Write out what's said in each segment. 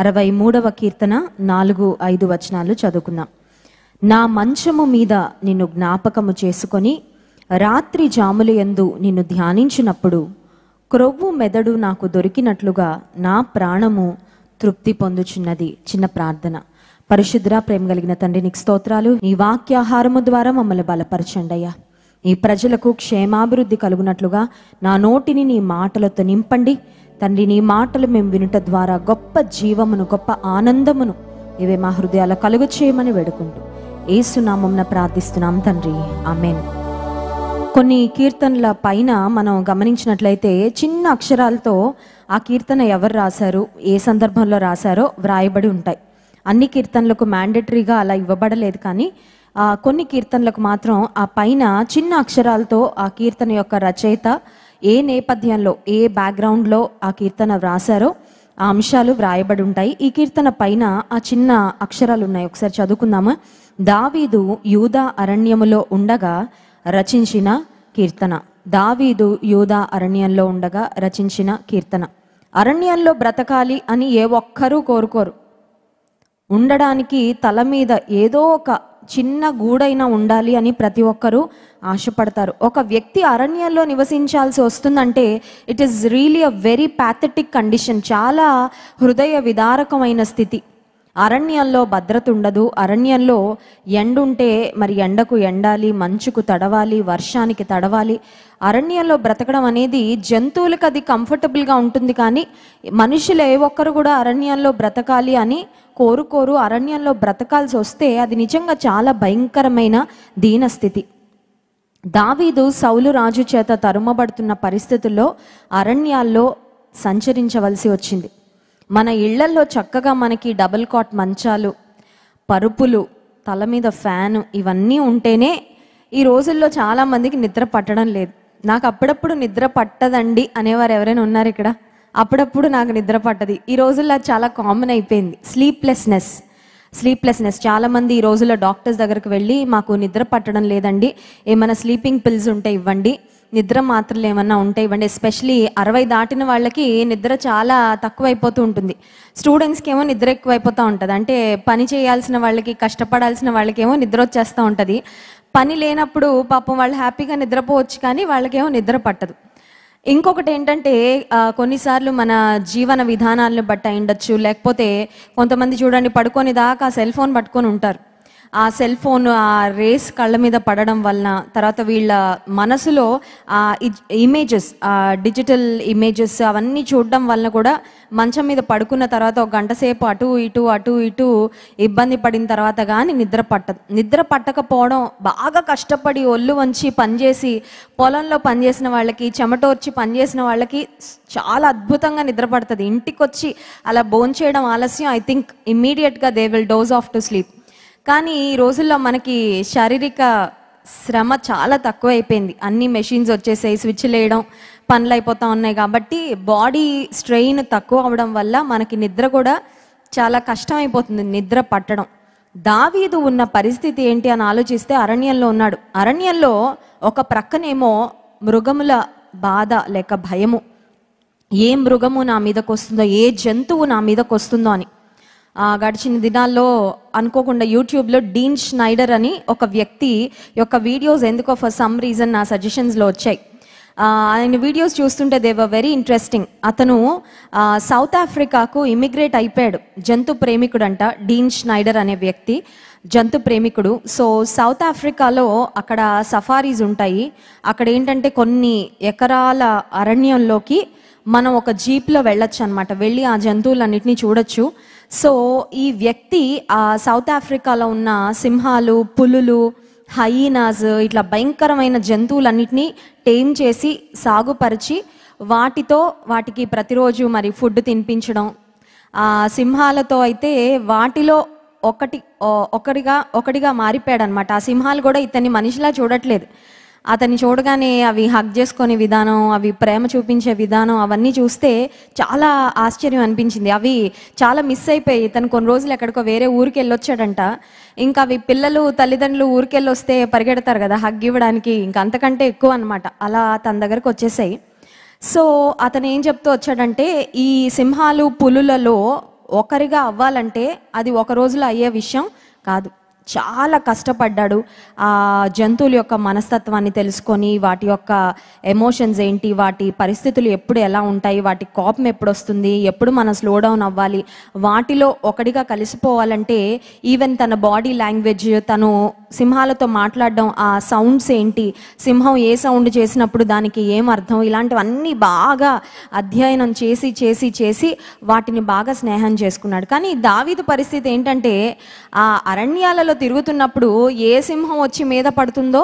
అరవై మూడవ కీర్తన నాలుగు ఐదు వచనాలు చదువుకుందాం నా మంచము మీద నిన్ను జ్ఞాపకము చేసుకొని రాత్రి జాములు ఎందు నిన్ను ధ్యానించినప్పుడు క్రొవ్వు మెదడు నాకు దొరికినట్లుగా నా ప్రాణము తృప్తి పొందుచున్నది చిన్న ప్రార్థన పరిశుద్ర ప్రేమ కలిగిన తండ్రి నీకు స్తోత్రాలు నీ వాక్యాహారము ద్వారా మమ్మల్ని బలపరచండి అయ్యా నీ ప్రజలకు క్షేమాభివృద్ధి కలుగునట్లుగా నా నోటిని నీ మాటలతో నింపండి తండ్రి నీ మాటలు మేము వినుట ద్వారా గొప్ప జీవమును గొప్ప ఆనందమును ఇవే మా హృదయాల కలుగు చేయమని వేడుకుంటూ ఏసునామంన ప్రార్థిస్తున్నాం తండ్రి ఆమెను కొన్ని కీర్తనల పైన మనం గమనించినట్లయితే చిన్న అక్షరాలతో ఆ కీర్తన ఎవరు రాశారు ఏ సందర్భంలో రాశారో వ్రాయబడి ఉంటాయి అన్ని కీర్తనలకు మ్యాండేటరీగా అలా ఇవ్వబడలేదు కానీ కొన్ని కీర్తనలకు మాత్రం ఆ పైన చిన్న అక్షరాలతో ఆ కీర్తన యొక్క రచయిత ఏ నేపథ్యంలో ఏ బ్యాక్గ్రౌండ్లో ఆ కీర్తన వ్రాసారో ఆ అంశాలు వ్రాయబడి ఉంటాయి ఈ కీర్తన పైన ఆ చిన్న అక్షరాలు ఉన్నాయి ఒకసారి చదువుకుందామా దావీదు యూదా అరణ్యములో ఉండగా రచించిన కీర్తన దావీదు యూదా అరణ్యంలో ఉండగా రచించిన కీర్తన అరణ్యంలో బ్రతకాలి అని ఏ ఒక్కరూ కోరుకోరు ఉండడానికి తల మీద ఏదో ఒక చిన్న గూడైనా ఉండాలి అని ప్రతి ఒక్కరూ ఆశపడతారు ఒక వ్యక్తి అరణ్యంలో నివసించాల్సి వస్తుందంటే it is really a very pathetic condition చాలా హృదయ విదారకమైన స్థితి అరణ్యంలో భద్రత ఉండదు అరణ్యంలో ఎండుంటే మరి ఎండకు ఎండాలి మంచుకు తడవాలి వర్షానికి తడవాలి అరణ్యంలో బ్రతకడం అనేది జంతువులకు అది కంఫర్టబుల్గా ఉంటుంది కానీ మనుషులు ఏ ఒక్కరు కూడా అరణ్యంలో బ్రతకాలి అని కోరుకోరు అరణ్యంలో బ్రతకాల్సి వస్తే అది నిజంగా చాలా భయంకరమైన దీనస్థితి దావీదు సౌలు రాజు చేత తరుమబడుతున్న పరిస్థితుల్లో అరణ్యాల్లో సంచరించవలసి వచ్చింది మన ఇళ్లల్లో చక్కగా మనకి డబుల్ కాట్ మంచాలు పరుపులు తల మీద ఫ్యాను ఇవన్నీ ఉంటేనే ఈ రోజుల్లో చాలామందికి నిద్ర పట్టడం లేదు నాకు అప్పుడప్పుడు నిద్ర పట్టదండి అనేవారు ఎవరైనా ఉన్నారు ఇక్కడ అప్పుడప్పుడు నాకు నిద్ర పట్టది ఈ రోజుల్లో చాలా కామన్ అయిపోయింది స్లీప్లెస్నెస్ స్లీప్లెస్నెస్ చాలామంది ఈ రోజుల్లో డాక్టర్స్ దగ్గరకు వెళ్ళి మాకు నిద్ర పట్టడం లేదండి ఏమైనా స్లీపింగ్ పిల్స్ ఉంటే ఇవ్వండి నిద్ర మాత్రలు ఏమన్నా ఉంటే ఇవ్వండి ఎస్పెషలీ అరవై దాటిన వాళ్ళకి నిద్ర చాలా తక్కువైపోతూ ఉంటుంది స్టూడెంట్స్కి ఏమో నిద్ర ఎక్కువైపోతూ ఉంటుంది అంటే పని చేయాల్సిన వాళ్ళకి కష్టపడాల్సిన వాళ్ళకేమో నిద్ర వచ్చేస్తూ ఉంటుంది పని లేనప్పుడు పాపం వాళ్ళు హ్యాపీగా నిద్రపోవచ్చు కానీ వాళ్ళకేమో నిద్ర పట్టదు ఇంకొకటి ఏంటంటే కొన్నిసార్లు మన జీవన విధానాలను బట్టి అయిండొచ్చు లేకపోతే కొంతమంది చూడండి పడుకొని దాకా సెల్ ఫోన్ పట్టుకొని ఉంటారు ఆ సెల్ ఫోన్ ఆ రేస్ కళ్ళ మీద పడడం వలన తర్వాత వీళ్ళ మనసులో ఆ ఇమేజెస్ ఆ డిజిటల్ ఇమేజెస్ అవన్నీ చూడడం వలన కూడా మంచం మీద పడుకున్న తర్వాత ఒక గంట సేపు అటు ఇటు అటు ఇటు ఇబ్బంది పడిన తర్వాత కానీ నిద్ర పట్ట నిద్ర పట్టకపోవడం బాగా కష్టపడి ఒళ్ళు వంచి పనిచేసి పొలంలో పనిచేసిన వాళ్ళకి చెమటోర్చి పనిచేసిన వాళ్ళకి చాలా అద్భుతంగా నిద్ర పడుతుంది ఇంటికి వచ్చి అలా బోన్ చేయడం ఆలస్యం ఐ థింక్ ఇమ్మీడియట్గా they will doze off to sleep కానీ ఈ రోజుల్లో మనకి శారీరక శ్రమ చాలా తక్కువ అయిపోయింది అన్ని మెషిన్స్ వచ్చేసాయి స్విచ్లు వేయడం పనులు అయిపోతూ ఉన్నాయి కాబట్టి బాడీ స్ట్రెయిన్ తక్కువ అవడం వల్ల మనకి నిద్ర కూడా చాలా కష్టం అయిపోతుంది నిద్ర పట్టడం దావీదు ఉన్న పరిస్థితి ఏంటి అని ఆలోచిస్తే అరణ్యంలో ఉన్నాడు అరణ్యంలో ఒక ప్రక్కనేమో మృగముల బాధ లేక భయము ఏ మృగము నా మీదకు వస్తుందో ఏ జంతువు నా మీదకు వస్తుందో అని గడిచిన దినాల్లో అనుకోకుండా యూట్యూబ్లో డీన్ స్నైడర్ అని ఒక వ్యక్తి యొక్క వీడియోస్ ఎందుకో ఫర్ సమ్ రీజన్ నా సజెషన్స్లో వచ్చాయి ఆయన వీడియోస్ చూస్తుంటే దేవర్ వెరీ ఇంట్రెస్టింగ్ అతను సౌత్ ఆఫ్రికాకు ఇమిగ్రేట్ అయిపోయాడు జంతు ప్రేమికుడు అంట డీన్ స్నైడర్ అనే వ్యక్తి జంతు ప్రేమికుడు సో సౌత్ ఆఫ్రికాలో అక్కడ సఫారీస్ ఉంటాయి అక్కడ ఏంటంటే కొన్ని ఎకరాల అరణ్యంలోకి మనం ఒక జీప్లో వెళ్ళొచ్చు అనమాట వెళ్ళి ఆ జంతువులన్నిటిని చూడొచ్చు సో ఈ వ్యక్తి ఆ సౌత్ ఆఫ్రికాలో ఉన్న సింహాలు పులులు హైనాస్ ఇట్లా భయంకరమైన జంతువులన్నిటినీ టేమ్ చేసి సాగుపరిచి వాటితో వాటికి ప్రతిరోజు మరి ఫుడ్ తినిపించడం ఆ సింహాలతో అయితే వాటిలో ఒకటి ఒకటిగా ఒకటిగా మారిపోయాడు అనమాట ఆ సింహాలు కూడా ఇతన్ని మనిషిలా చూడట్లేదు అతన్ని చూడగానే అవి హగ్ చేసుకునే విధానం అవి ప్రేమ చూపించే విధానం అవన్నీ చూస్తే చాలా ఆశ్చర్యం అనిపించింది అవి చాలా మిస్ అయిపోయి తను కొన్ని రోజులు ఎక్కడికో వేరే ఊరికి వెళ్ళొచ్చాడంట ఇంకా అవి పిల్లలు తల్లిదండ్రులు ఊరికెళ్ళి వస్తే పరిగెడతారు కదా హగ్ ఇవ్వడానికి ఇంకా అంతకంటే ఎక్కువ అనమాట అలా తన దగ్గరకు వచ్చేసాయి సో అతను ఏం చెప్తూ వచ్చాడంటే ఈ సింహాలు పులులలో ఒకరిగా అవ్వాలంటే అది ఒక రోజులో అయ్యే విషయం కాదు చాలా కష్టపడ్డాడు ఆ జంతువుల యొక్క మనస్తత్వాన్ని తెలుసుకొని వాటి యొక్క ఎమోషన్స్ ఏంటి వాటి పరిస్థితులు ఎప్పుడు ఎలా ఉంటాయి వాటి కోపం ఎప్పుడు వస్తుంది ఎప్పుడు మనం స్లో డౌన్ అవ్వాలి వాటిలో ఒకటిగా కలిసిపోవాలంటే ఈవెన్ తన బాడీ లాంగ్వేజ్ తను సింహాలతో మాట్లాడడం ఆ సౌండ్స్ ఏంటి సింహం ఏ సౌండ్ చేసినప్పుడు దానికి ఏం అర్థం ఇలాంటివన్నీ బాగా అధ్యయనం చేసి చేసి చేసి వాటిని బాగా స్నేహం చేసుకున్నాడు కానీ దావీదు పరిస్థితి ఏంటంటే ఆ అరణ్యాలలో అడవుల్లో తిరుగుతున్నప్పుడు ఏ సింహం వచ్చి మీద పడుతుందో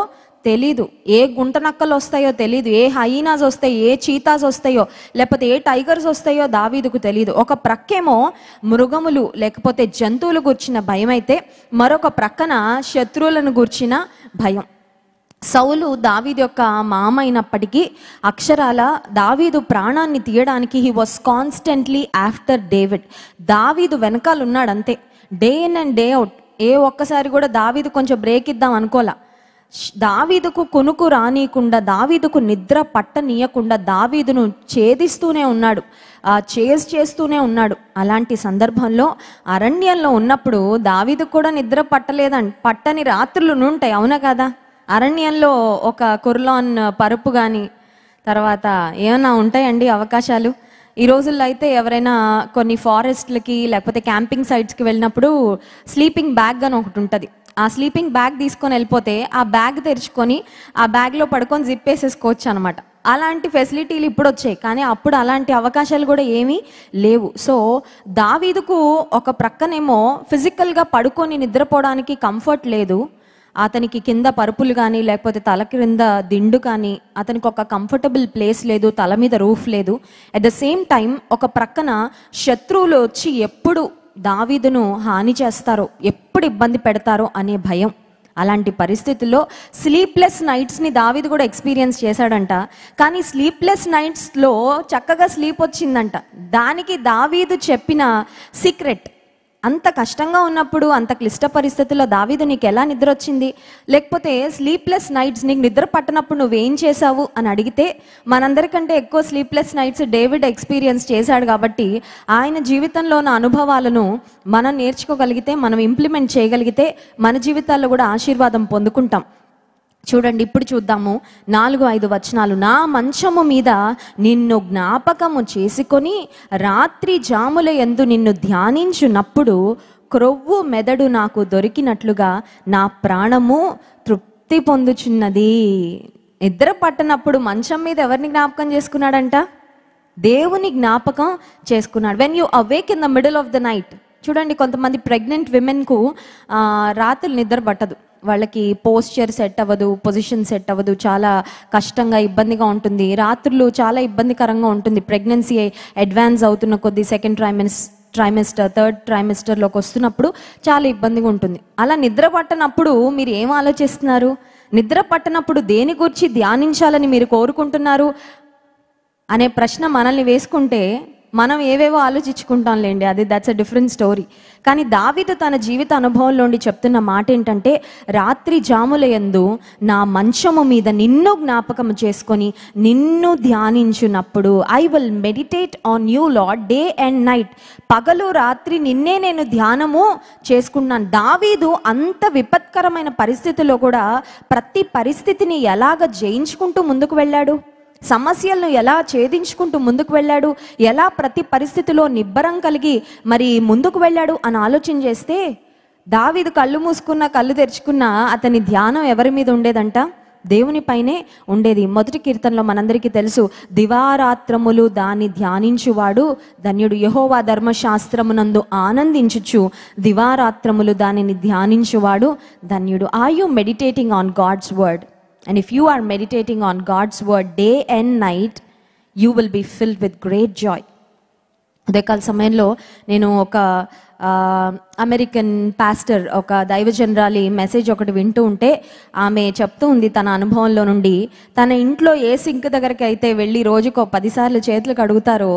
తెలీదు ఏ గుంటనక్కలు వస్తాయో తెలీదు ఏ హైనాస్ వస్తాయో ఏ చీతాస్ వస్తాయో లేకపోతే ఏ టైగర్స్ వస్తాయో దావీదుకు తెలీదు ఒక ప్రక్కేమో మృగములు లేకపోతే జంతువులు గుర్చిన భయం అయితే మరొక ప్రక్కన శత్రువులను గుర్చిన భయం సౌలు దావీదు యొక్క మామ అయినప్పటికీ అక్షరాల దావీదు ప్రాణాన్ని తీయడానికి he was constantly after David దావీదు వెనకాల ఉన్నాడంతే day in and day out ఏ ఒక్కసారి కూడా దావీదు కొంచెం బ్రేక్ ఇద్దాం అనుకోలే దావీదుకు కొనుకు రానియకుండా దావీదుకు నిద్ర పట్టనీయకుండా దావీదును ఛేదిస్తూనే ఉన్నాడు చేజ్ చేస్తూనే ఉన్నాడు అలాంటి సందర్భంలో అరణ్యంలో ఉన్నప్పుడు దావీదు కూడా నిద్ర పట్టలేదండి పట్టని రాత్రులు ఉంటాయి అవునా కదా అరణ్యంలో ఒక కుర్లాన్ పరుపు కానీ తర్వాత ఏమైనా ఉంటాయండి అవకాశాలు ఈ రోజుల్లో అయితే ఎవరైనా కొన్ని ఫారెస్ట్లకి లేకపోతే క్యాంపింగ్ సైట్స్కి వెళ్ళినప్పుడు స్లీపింగ్ బ్యాగ్ అని ఒకటి ఉంటుంది ఆ స్లీపింగ్ బ్యాగ్ తీసుకొని వెళ్ళిపోతే ఆ బ్యాగ్ తెరుచుకొని ఆ బ్యాగ్లో పడుకొని జిప్ వేసేసుకోవచ్చు అనమాట అలాంటి ఫెసిలిటీలు ఇప్పుడు వచ్చాయి కానీ అప్పుడు అలాంటి అవకాశాలు కూడా ఏమీ లేవు సో దావీదుకు ఒక ప్రక్కనేమో ఫిజికల్గా పడుకొని నిద్రపోవడానికి కంఫర్ట్ లేదు అతనికి కింద పరుపులు కానీ లేకపోతే తల క్రింద దిండు కానీ అతనికి ఒక కంఫర్టబుల్ ప్లేస్ లేదు తల మీద రూఫ్ లేదు అట్ ద సేమ్ టైం ఒక ప్రక్కన శత్రువులు వచ్చి ఎప్పుడు దావీదును హాని చేస్తారో ఎప్పుడు ఇబ్బంది పెడతారో అనే భయం అలాంటి పరిస్థితుల్లో స్లీప్లెస్ నైట్స్ని దావీదు కూడా ఎక్స్పీరియన్స్ చేశాడంట కానీ స్లీప్లెస్ నైట్స్లో చక్కగా స్లీప్ వచ్చిందంట దానికి దావీదు చెప్పిన సీక్రెట్ అంత కష్టంగా ఉన్నప్పుడు అంత క్లిష్ట పరిస్థితుల్లో దావీదు నీకు ఎలా నిద్ర వచ్చింది లేకపోతే స్లీప్లెస్ నైట్స్ నీకు నిద్ర నువ్వు నువ్వేం చేశావు అని అడిగితే మనందరికంటే ఎక్కువ స్లీప్లెస్ నైట్స్ డేవిడ్ ఎక్స్పీరియన్స్ చేశాడు కాబట్టి ఆయన జీవితంలో ఉన్న అనుభవాలను మనం నేర్చుకోగలిగితే మనం ఇంప్లిమెంట్ చేయగలిగితే మన జీవితాల్లో కూడా ఆశీర్వాదం పొందుకుంటాం చూడండి ఇప్పుడు చూద్దాము నాలుగు ఐదు వచనాలు నా మంచము మీద నిన్ను జ్ఞాపకము చేసుకొని రాత్రి జాముల ఎందు నిన్ను ధ్యానించున్నప్పుడు క్రొవ్వు మెదడు నాకు దొరికినట్లుగా నా ప్రాణము తృప్తి పొందుచున్నది నిద్ర పట్టనప్పుడు మంచం మీద ఎవరిని జ్ఞాపకం చేసుకున్నాడంట దేవుని జ్ఞాపకం చేసుకున్నాడు when you awake in the middle of the night చూడండి కొంతమంది ప్రెగ్నెంట్ విమెన్కు రాత్రులు నిద్ర పట్టదు వాళ్ళకి పోస్చర్ సెట్ అవ్వదు పొజిషన్ సెట్ అవ్వదు చాలా కష్టంగా ఇబ్బందిగా ఉంటుంది రాత్రులు చాలా ఇబ్బందికరంగా ఉంటుంది ప్రెగ్నెన్సీ అడ్వాన్స్ అవుతున్న కొద్ది సెకండ్ ట్రైమెన్స్ ట్రైమెస్టర్ థర్డ్ ట్రైమెస్టర్లోకి వస్తున్నప్పుడు చాలా ఇబ్బందిగా ఉంటుంది అలా నిద్ర పట్టనప్పుడు మీరు ఏం ఆలోచిస్తున్నారు నిద్ర పట్టనప్పుడు దేని గురించి ధ్యానించాలని మీరు కోరుకుంటున్నారు అనే ప్రశ్న మనల్ని వేసుకుంటే మనం ఏవేవో ఆలోచించుకుంటాం లేండి అది దట్స్ అ డిఫరెంట్ స్టోరీ కానీ దావిత తన జీవిత అనుభవంలోండి చెప్తున్న మాట ఏంటంటే రాత్రి జాముల ఎందు నా మంచము మీద నిన్ను జ్ఞాపకం చేసుకొని నిన్ను ధ్యానించినప్పుడు I will meditate on you lord day and night పగలు రాత్రి నిన్నే నేను ధ్యానము చేసుకున్నాను దావీదు అంత విపత్కరమైన పరిస్థితిలో కూడా ప్రతి పరిస్థితిని ఎలాగ జయించుకుంటూ ముందుకు వెళ్ళాడు సమస్యలను ఎలా ఛేదించుకుంటూ ముందుకు వెళ్ళాడు ఎలా ప్రతి పరిస్థితిలో నిబ్బరం కలిగి మరి ముందుకు వెళ్ళాడు అని ఆలోచన చేస్తే దావీదు కళ్ళు మూసుకున్న కళ్ళు తెరుచుకున్న అతని ధ్యానం ఎవరి మీద ఉండేదంట దేవుని పైనే ఉండేది మొదటి కీర్తనలో మనందరికీ తెలుసు దివారాత్రములు దాన్ని ధ్యానించువాడు ధన్యుడు యహోవా ధర్మశాస్త్రమునందు ఆనందించుచు దివారాత్రములు దానిని ధ్యానించువాడు ధన్యుడు are you meditating on God's word and if you are meditating on God's word day and night you will be filled with great joy కాల సమయంలో నేను ఒక అమెరికన్ పాస్టర్ ఒక దైవజనరాలి మెసేజ్ ఒకటి వింటూ ఉంటే ఆమె చెప్తూ ఉంది తన అనుభవంలో నుండి తన ఇంట్లో ఏ సింక్ దగ్గరికి అయితే వెళ్ళి రోజుకో పదిసార్లు చేతులు కడుగుతారో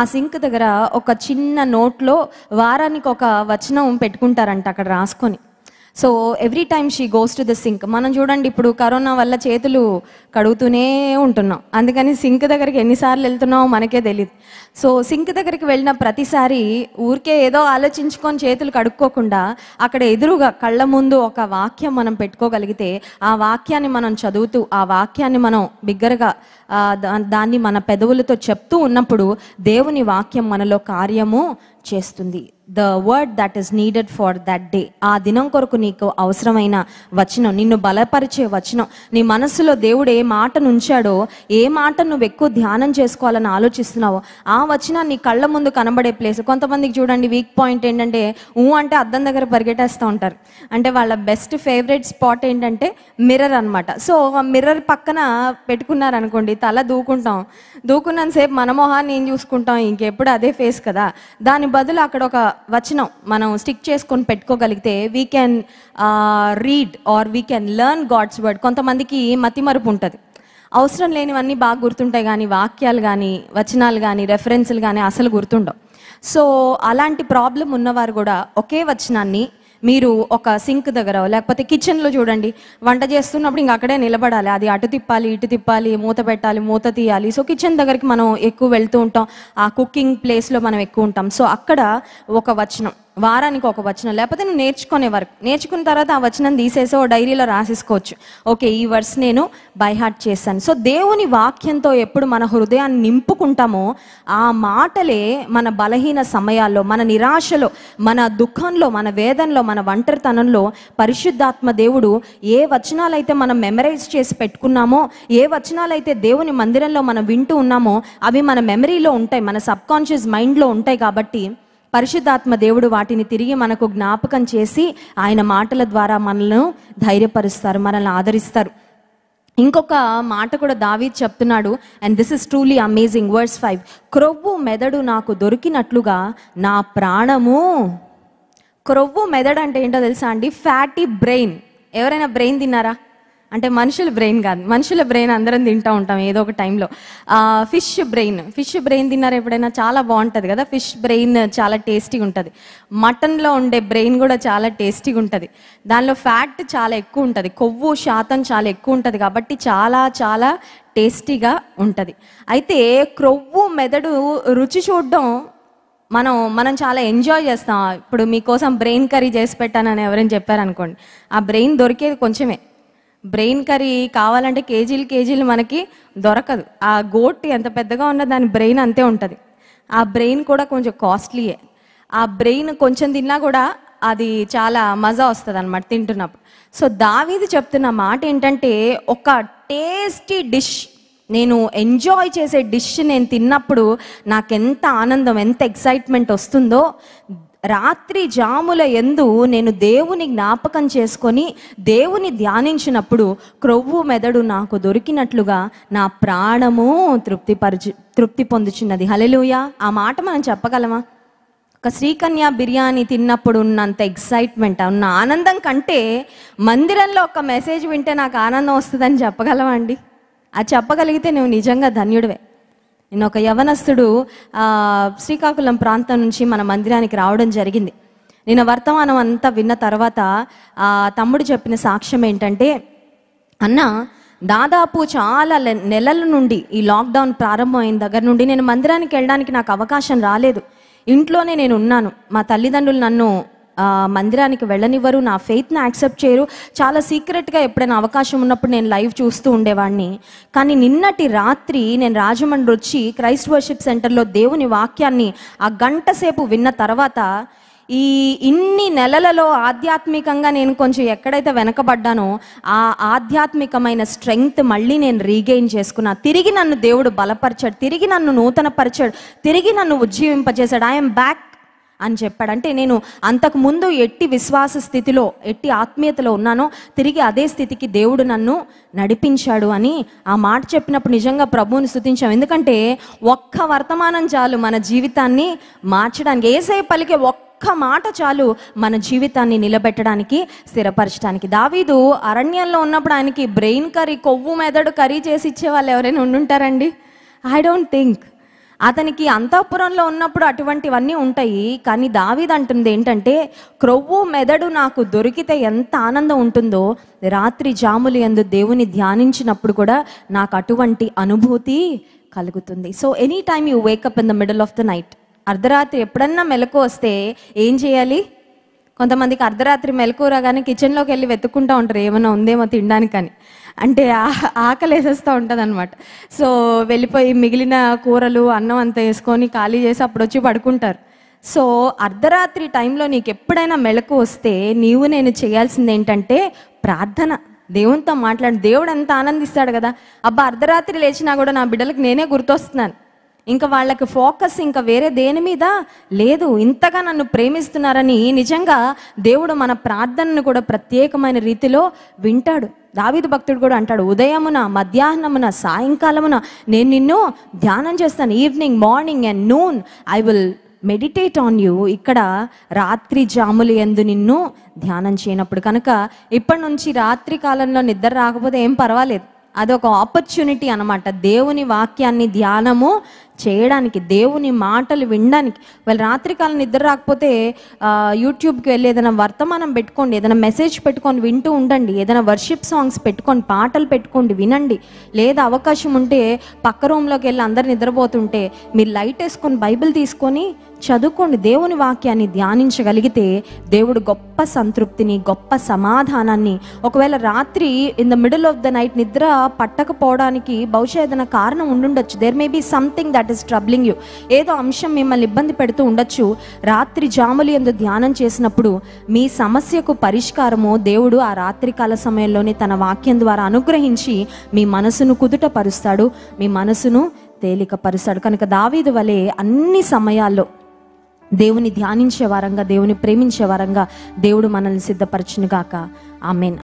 ఆ సింక్ దగ్గర ఒక చిన్న నోట్లో వారానికి ఒక వచనం పెట్టుకుంటారంట అక్కడ రాసుకొని so every time she goes to the sink మనం చూడండి ఇప్పుడు కరోనా వల్ల చేతులు కడుగుతూనే ఉంటున్నాం అందుకని సింక్ దగ్గరికి ఎన్నిసార్లు వెళ్తున్నామో మనకే తెలియదు సో సింక్ దగ్గరికి వెళ్ళిన ప్రతిసారి ఊరికే ఏదో ఆలోచించుకొని చేతులు కడుక్కోకుండా అక్కడ ఎదురుగా కళ్ళ ముందు ఒక వాక్యం మనం పెట్టుకోగలిగితే ఆ వాక్యాన్ని మనం చదువుతూ ఆ వాక్యాన్ని మనం బిగ్గరగా దాన్ని మన పెదవులతో చెప్తూ ఉన్నప్పుడు దేవుని వాక్యం మనలో కార్యము చేస్తుంది the word that is needed for that day ఆ దినం కొరకు నీకు అవసరమైన వచనం నిన్ను బలపరిచే వచనం నీ మనసులో దేవుడు ఏ మాట నుంచాడో ఏ మాట నువ్వు ఎక్కువ ధ్యానం చేసుకోవాలని ఆలోచిస్తున్నావో ఆ వచనం నీ కళ్ళ ముందు కనబడే ప్లేస్ కొంతమందికి చూడండి వీక్ పాయింట్ ఏంటంటే ఊ అంటే అద్దం దగ్గర పరిగెట్టేస్తూ ఉంటారు అంటే వాళ్ళ బెస్ట్ ఫేవరెట్ స్పాట్ ఏంటంటే మిర్రర్ అనమాట సో ఆ మిర్రర్ పక్కన పెట్టుకున్నారనుకోండి తల దూకుంటాం దూకున్నంతసేపు మన మొహాన్ని ఏం చూసుకుంటాం ఇంకెప్పుడు అదే ఫేస్ కదా దాని బదులు అక్కడ ఒక వచనం మనం స్టిక్ చేసుకొని పెట్టుకోగలిగితే we can read or we can learn God's word కొంతమందికి మతిమరుపు ఉంటుంది అవసరం లేనివన్నీ బాగా గుర్తుంటాయి కానీ వాక్యాలు కానీ వచనాలు కానీ రెఫరెన్స్లు కానీ అసలు గుర్తుండవు సో అలాంటి ప్రాబ్లం ఉన్నవారు కూడా ఒకే వచనాన్ని మీరు ఒక సింక్ దగ్గర లేకపోతే కిచెన్లో చూడండి వంట చేస్తున్నప్పుడు ఇంక అక్కడే నిలబడాలి అది అటు తిప్పాలి ఇటు తిప్పాలి మూత పెట్టాలి మూత తీయాలి సో కిచెన్ దగ్గరికి మనం ఎక్కువ వెళ్తూ ఉంటాం ఆ కుకింగ్ ప్లేస్లో మనం ఎక్కువ ఉంటాం సో అక్కడ ఒక వచనం వారానికి ఒక వచనం లేకపోతే నువ్వు నేర్చుకునే వర్క్ నేర్చుకున్న తర్వాత ఆ వచనం తీసేసి ఓ డైరీలో రాసేసుకోవచ్చు ఓకే ఈ వర్స్ నేను బైహార్ట్ చేశాను సో దేవుని వాక్యంతో ఎప్పుడు మన హృదయాన్ని నింపుకుంటామో ఆ మాటలే మన బలహీన సమయాల్లో మన నిరాశలో మన దుఃఖంలో మన వేదనలో మన ఒంటరితనంలో పరిశుద్ధాత్మ దేవుడు ఏ వచనాలైతే మనం మెమరైజ్ చేసి పెట్టుకున్నామో ఏ వచనాలైతే దేవుని మందిరంలో మనం వింటూ ఉన్నామో అవి మన మెమరీలో ఉంటాయి మన సబ్కాన్షియస్ మైండ్లో ఉంటాయి కాబట్టి పరిశుద్ధాత్మ దేవుడు వాటిని తిరిగి మనకు జ్ఞాపకం చేసి ఆయన మాటల ద్వారా మనల్ని ధైర్యపరుస్తారు మనల్ని ఆదరిస్తారు ఇంకొక మాట కూడా దావీ చెప్తున్నాడు and this is truly amazing words five క్రొవ్వు మెదడు నాకు దొరికినట్లుగా నా ప్రాణము క్రొవ్వు మెదడు అంటే ఏంటో తెలుసా అండి ఫ్యాటీ బ్రెయిన్ ఎవరైనా బ్రెయిన్ తిన్నారా అంటే మనుషుల బ్రెయిన్ కాదు మనుషుల బ్రెయిన్ అందరం తింటూ ఉంటాం ఏదో ఒక టైంలో ఫిష్ బ్రెయిన్ ఫిష్ బ్రెయిన్ తిన్నారు ఎప్పుడైనా చాలా బాగుంటుంది కదా ఫిష్ బ్రెయిన్ చాలా టేస్టీగా ఉంటుంది మటన్లో ఉండే బ్రెయిన్ కూడా చాలా టేస్టీగా ఉంటుంది దానిలో ఫ్యాట్ చాలా ఎక్కువ ఉంటుంది కొవ్వు శాతం చాలా ఎక్కువ ఉంటుంది కాబట్టి చాలా చాలా టేస్టీగా ఉంటుంది అయితే క్రొవ్వు మెదడు రుచి చూడడం మనం మనం చాలా ఎంజాయ్ చేస్తాం ఇప్పుడు మీకోసం బ్రెయిన్ కర్రీ చేసి పెట్టానని ఎవరైనా చెప్పారనుకోండి ఆ బ్రెయిన్ దొరికేది కొంచెమే బ్రెయిన్ కర్రీ కావాలంటే కేజీలు కేజీలు మనకి దొరకదు ఆ గోట్ ఎంత పెద్దగా ఉన్నా దాని బ్రెయిన్ అంతే ఉంటుంది ఆ బ్రెయిన్ కూడా కొంచెం కాస్ట్లీయే ఆ బ్రెయిన్ కొంచెం తిన్నా కూడా అది చాలా మజా వస్తుంది అనమాట తింటున్నప్పుడు సో దావీది చెప్తున్న మాట ఏంటంటే ఒక టేస్టీ డిష్ నేను ఎంజాయ్ చేసే డిష్ నేను తిన్నప్పుడు నాకెంత ఆనందం ఎంత ఎక్సైట్మెంట్ వస్తుందో రాత్రి జాముల ఎందు నేను దేవుని జ్ఞాపకం చేసుకొని దేవుని ధ్యానించినప్పుడు క్రొవ్వు మెదడు నాకు దొరికినట్లుగా నా ప్రాణము తృప్తిపరచు తృప్తి పొందుచున్నది హలెలుయ ఆ మాట మనం చెప్పగలమా ఒక శ్రీకన్య బిర్యానీ తిన్నప్పుడు ఉన్నంత ఎక్సైట్మెంట్ ఉన్న ఆనందం కంటే మందిరంలో ఒక మెసేజ్ వింటే నాకు ఆనందం వస్తుందని చెప్పగలవా అండి అది చెప్పగలిగితే నువ్వు నిజంగా ధన్యుడివే నిన్న ఒక యవనస్తుడు శ్రీకాకుళం ప్రాంతం నుంచి మన మందిరానికి రావడం జరిగింది నేను వర్తమానం అంతా విన్న తర్వాత ఆ తమ్ముడు చెప్పిన సాక్ష్యం ఏంటంటే అన్న దాదాపు చాలా నెలల నుండి ఈ లాక్డౌన్ ప్రారంభమైన దగ్గర నుండి నేను మందిరానికి వెళ్ళడానికి నాకు అవకాశం రాలేదు ఇంట్లోనే నేను ఉన్నాను మా తల్లిదండ్రులు నన్ను మందిరానికి వెళ్ళనివ్వరు నా ఫెయిత్ని యాక్సెప్ట్ చేయరు చాలా సీక్రెట్గా ఎప్పుడైనా అవకాశం ఉన్నప్పుడు నేను లైవ్ చూస్తూ ఉండేవాడిని కానీ నిన్నటి రాత్రి నేను రాజమండ్రి వచ్చి క్రైస్ట్ వర్షిప్ సెంటర్లో దేవుని వాక్యాన్ని ఆ గంట సేపు విన్న తర్వాత ఈ ఇన్ని నెలలలో ఆధ్యాత్మికంగా నేను కొంచెం ఎక్కడైతే వెనకబడ్డానో ఆ ఆధ్యాత్మికమైన స్ట్రెంగ్త్ మళ్ళీ నేను రీగెయిన్ చేసుకున్నా తిరిగి నన్ను దేవుడు బలపరిచాడు తిరిగి నన్ను నూతనపరిచాడు తిరిగి నన్ను ఉజ్జీవింపజేశాడు ఐఎమ్ బ్యాక్ అని చెప్పాడు అంటే నేను అంతకుముందు ఎట్టి విశ్వాస స్థితిలో ఎట్టి ఆత్మీయతలో ఉన్నానో తిరిగి అదే స్థితికి దేవుడు నన్ను నడిపించాడు అని ఆ మాట చెప్పినప్పుడు నిజంగా ప్రభువుని స్థుతించాం ఎందుకంటే ఒక్క వర్తమానం చాలు మన జీవితాన్ని మార్చడానికి ఏసై పలికే ఒక్క ఒక్క మాట చాలు మన జీవితాన్ని నిలబెట్టడానికి స్థిరపరచడానికి దావీదు అరణ్యంలో ఉన్నప్పుడు ఆయనకి బ్రెయిన్ కర్రీ కొవ్వు మెదడు కర్రీ చేసి ఇచ్చే వాళ్ళు ఎవరైనా ఉండుంటారండి ఐ డోంట్ థింక్ అతనికి అంతఃపురంలో ఉన్నప్పుడు అటువంటివన్నీ ఉంటాయి కానీ దావీద్ అంటుంది ఏంటంటే క్రొవ్వు మెదడు నాకు దొరికితే ఎంత ఆనందం ఉంటుందో రాత్రి జాములు ఎందు దేవుని ధ్యానించినప్పుడు కూడా నాకు అటువంటి అనుభూతి కలుగుతుంది so any time you wake up in the middle of the night అర్ధరాత్రి ఎప్పుడన్నా మెలకు వస్తే ఏం చేయాలి కొంతమందికి అర్ధరాత్రి మెలకు కానీ కిచెన్లోకి వెళ్ళి వెతుక్కుంటూ ఉంటారు ఏమైనా ఉందేమో తినడానికి కానీ అంటే ఆకలి వేసేస్తూ ఉంటుంది అనమాట సో వెళ్ళిపోయి మిగిలిన కూరలు అన్నం అంతా వేసుకొని ఖాళీ చేసి అప్పుడు వచ్చి పడుకుంటారు సో అర్ధరాత్రి టైంలో నీకు ఎప్పుడైనా మెలకు వస్తే నీవు నేను చేయాల్సింది ఏంటంటే ప్రార్థన దేవునితో మాట్లాడి దేవుడు ఎంత ఆనందిస్తాడు కదా అబ్బా అర్ధరాత్రి లేచినా కూడా నా బిడ్డలకు నేనే గుర్తొస్తున్నాను ఇంకా వాళ్ళకి ఫోకస్ ఇంకా వేరే దేని మీద లేదు ఇంతగా నన్ను ప్రేమిస్తున్నారని నిజంగా దేవుడు మన ప్రార్థనను కూడా ప్రత్యేకమైన రీతిలో వింటాడు దావిద భక్తుడు కూడా అంటాడు ఉదయమున మధ్యాహ్నమున సాయంకాలమున నేను నిన్ను ధ్యానం చేస్తాను evening morning and noon I will meditate on you ఇక్కడ రాత్రి జాములు ఎందు నిన్ను ధ్యానం చేయనప్పుడు కనుక ఇప్పటి నుంచి రాత్రి కాలంలో నిద్ర రాకపోతే ఏం పర్వాలేదు అదొక ఆపర్చునిటీ అనమాట దేవుని వాక్యాన్ని ధ్యానము చేయడానికి దేవుని మాటలు వినడానికి వాళ్ళు రాత్రికాలం నిద్ర రాకపోతే యూట్యూబ్కి వెళ్ళి ఏదైనా వర్తమానం పెట్టుకోండి ఏదైనా మెసేజ్ పెట్టుకొని వింటూ ఉండండి ఏదైనా వర్షిప్ సాంగ్స్ పెట్టుకొని పాటలు పెట్టుకోండి వినండి లేదా అవకాశం ఉంటే పక్క రూమ్లోకి వెళ్ళి అందరు నిద్రపోతుంటే మీరు లైట్ వేసుకొని బైబిల్ తీసుకొని చదువుకోండి దేవుని వాక్యాన్ని ధ్యానించగలిగితే దేవుడు గొప్ప సంతృప్తిని గొప్ప సమాధానాన్ని ఒకవేళ రాత్రి in the middle of the night నిద్ర పట్టకపోవడానికి బహుశా ఏదైనా కారణం ఉండుండొచ్చు there may be something that that is troubling you ఏదో అంశం మిమ్మల్ని ఇబ్బంది పెడుతూ ఉండొచ్చు రాత్రి జాములు ఎందు ధ్యానం చేసినప్పుడు మీ సమస్యకు పరిష్కారము దేవుడు ఆ రాత్రి కాల సమయంలోనే తన వాక్యం ద్వారా అనుగ్రహించి మీ మనసును కుదుటపరుస్తాడు మీ మనసును తేలికపరుస్తాడు కనుక దావీదు వలె అన్ని సమయాల్లో దేవుని ధ్యానించే వారంగా దేవుని ప్రేమించే వారంగా దేవుడు మనల్ని గాక ఆమెన్